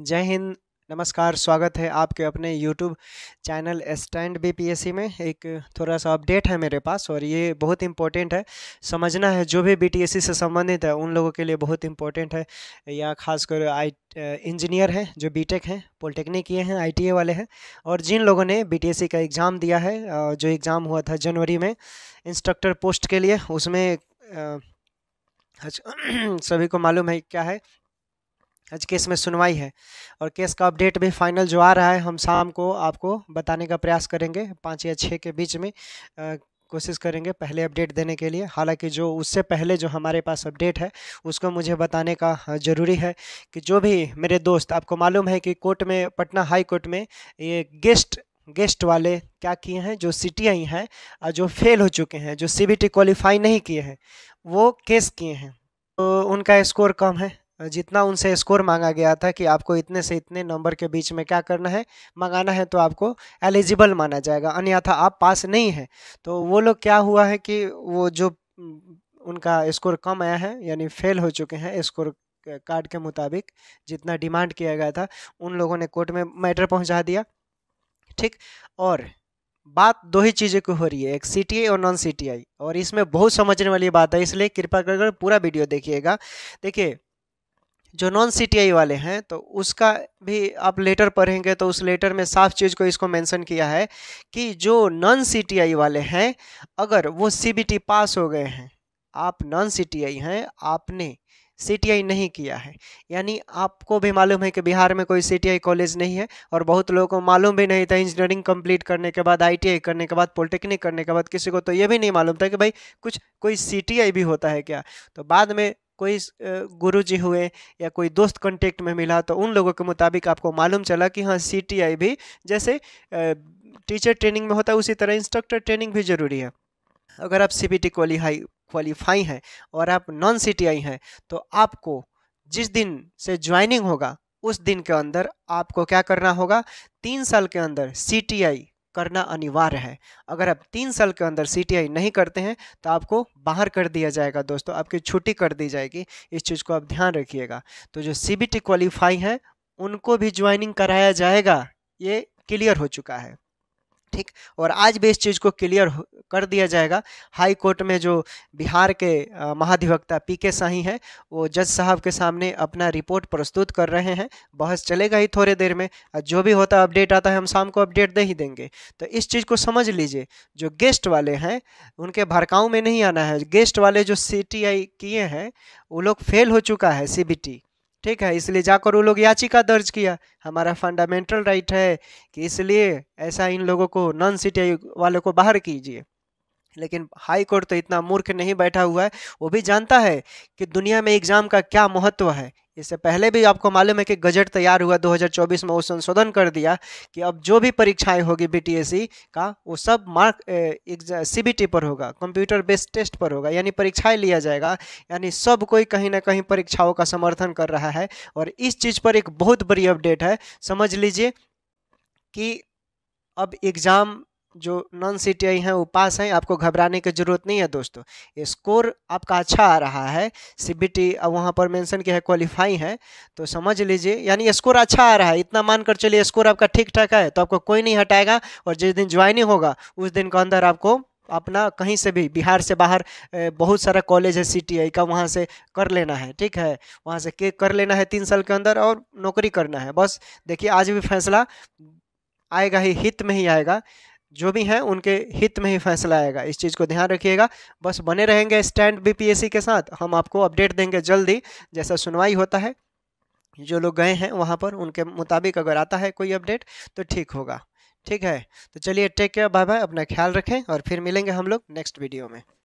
जय हिंद नमस्कार स्वागत है आपके अपने YouTube channel stand B P में एक थोड़ा सा अपडेट है मेरे पास और ये बहुत इम्पोर्टेंट है समझना है जो भी बी से संबंधित है उन लोगों के लिए बहुत इम्पोर्टेंट है या खासकर आई इंजीनियर हैं जो बीटेक हैं पॉलिटेक्निक किए हैं आईटीए वाले हैं और जिन लोगों ने बीटीएससी का एग्ज़ाम दिया है जो एग्ज़ाम हुआ था जनवरी में इंस्ट्रक्टर पोस्ट के लिए उसमें अच्छा, सभी को मालूम है क्या है आज केस में सुनवाई है और केस का अपडेट भी फाइनल जो आ रहा है हम शाम को आपको बताने का प्रयास करेंगे पाँच या छः के बीच में आ, कोशिश करेंगे पहले अपडेट देने के लिए हालांकि जो उससे पहले जो हमारे पास अपडेट है उसको मुझे बताने का ज़रूरी है कि जो भी मेरे दोस्त आपको मालूम है कि कोर्ट में पटना हाई कोर्ट में ये गेस्ट गेस्ट वाले क्या किए हैं जो सी आई हैं और जो फेल हो चुके हैं जो सी बी टी नहीं किए हैं वो केस किए हैं तो उनका स्कोर कम है जितना उनसे स्कोर मांगा गया था कि आपको इतने से इतने नंबर के बीच में क्या करना है मंगाना है तो आपको एलिजिबल माना जाएगा अन्यथा आप पास नहीं हैं तो वो लोग क्या हुआ है कि वो जो उनका स्कोर कम आया है यानी फेल हो चुके हैं स्कोर कार्ड के मुताबिक जितना डिमांड किया गया था उन लोगों ने कोर्ट में मैटर पहुंचा दिया ठीक और बात दो ही चीज़ों की हो रही है एक सी और नॉन सी और इसमें बहुत समझने वाली बात है इसलिए कृपा कर पूरा वीडियो देखिएगा देखिए जो नॉन सी वाले हैं तो उसका भी आप लेटर पढ़ेंगे तो उस लेटर में साफ चीज़ को इसको मेंशन किया है कि जो नॉन सी वाले हैं अगर वो सी पास हो गए हैं आप नॉन सी हैं आपने सी नहीं किया है यानी आपको भी मालूम है कि बिहार में कोई सी कॉलेज नहीं है और बहुत लोगों को मालूम भी नहीं था इंजीनियरिंग कंप्लीट करने के बाद आई करने के बाद पॉलिटेक्निक करने के बाद किसी को तो ये भी नहीं मालूम था कि भाई कुछ कोई सी भी होता है क्या तो बाद में कोई गुरु जी हुए या कोई दोस्त कॉन्टेक्ट में मिला तो उन लोगों के मुताबिक आपको मालूम चला कि हाँ सी भी जैसे टीचर ट्रेनिंग में होता है उसी तरह इंस्ट्रक्टर ट्रेनिंग भी ज़रूरी है अगर आप C B T qualify qualify हैं और आप नॉन सी टी आई हैं तो आपको जिस दिन से ज्वाइनिंग होगा उस दिन के अंदर आपको क्या करना होगा तीन साल के अंदर सी टी आई करना अनिवार्य है अगर आप तीन साल के अंदर सी नहीं करते हैं तो आपको बाहर कर दिया जाएगा दोस्तों आपकी छुट्टी कर दी जाएगी इस चीज़ को आप ध्यान रखिएगा तो जो सी बी क्वालिफाई हैं उनको भी ज्वाइनिंग कराया जाएगा ये क्लियर हो चुका है ठीक और आज भी इस चीज़ को क्लियर कर दिया जाएगा हाई कोर्ट में जो बिहार के महाधिवक्ता पी के साही हैं वो जज साहब के सामने अपना रिपोर्ट प्रस्तुत कर रहे हैं बहस चलेगा ही थोड़े देर में जो भी होता अपडेट आता है हम शाम को अपडेट दे ही देंगे तो इस चीज़ को समझ लीजिए जो गेस्ट वाले हैं उनके भड़काऊ में नहीं आना है गेस्ट वाले जो सी किए हैं वो लोग फेल हो चुका है सी ठीक है इसलिए जाकर वो लोग याचिका दर्ज किया हमारा फंडामेंटल राइट है कि इसलिए ऐसा इन लोगों को नॉन सी वालों को बाहर कीजिए लेकिन हाई कोर्ट तो इतना मूर्ख नहीं बैठा हुआ है वो भी जानता है कि दुनिया में एग्ज़ाम का क्या महत्व है इससे पहले भी आपको मालूम है कि गजट तैयार हुआ 2024 में वो संशोधन कर दिया कि अब जो भी परीक्षाएं होगी बी e का वो सब मार्क सीबीटी पर होगा कंप्यूटर बेस्ड टेस्ट पर होगा यानी परीक्षाएं लिया जाएगा यानी सब कोई कहीं ना कहीं परीक्षाओं का समर्थन कर रहा है और इस चीज़ पर एक बहुत बड़ी अपडेट है समझ लीजिए कि अब एग्ज़ाम जो नॉन सी टी आई हैं वो पास हैं आपको घबराने की ज़रूरत नहीं है दोस्तों ये स्कोर आपका अच्छा आ रहा है सी बी टी अब वहाँ पर मेंशन किया है क्वालिफाई है तो समझ लीजिए यानी स्कोर अच्छा आ रहा है इतना मानकर चलिए स्कोर आपका ठीक ठाक है तो आपको कोई नहीं हटाएगा और जिस दिन ज्वाइनिंग होगा उस दिन के अंदर आपको अपना कहीं से भी बिहार से बाहर बहुत सारा कॉलेज है आई का वहाँ से कर लेना है ठीक है वहाँ से के कर लेना है तीन साल के अंदर और नौकरी करना है बस देखिए आज भी फैसला आएगा ही हित में ही आएगा जो भी हैं उनके हित में ही फैसला आएगा इस चीज़ को ध्यान रखिएगा बस बने रहेंगे स्टैंड बीपीएससी के साथ हम आपको अपडेट देंगे जल्दी जैसा सुनवाई होता है जो लोग गए हैं वहाँ पर उनके मुताबिक अगर आता है कोई अपडेट तो ठीक होगा ठीक है तो चलिए टेक केयर बाय बाय अपना ख्याल रखें और फिर मिलेंगे हम लोग नेक्स्ट वीडियो में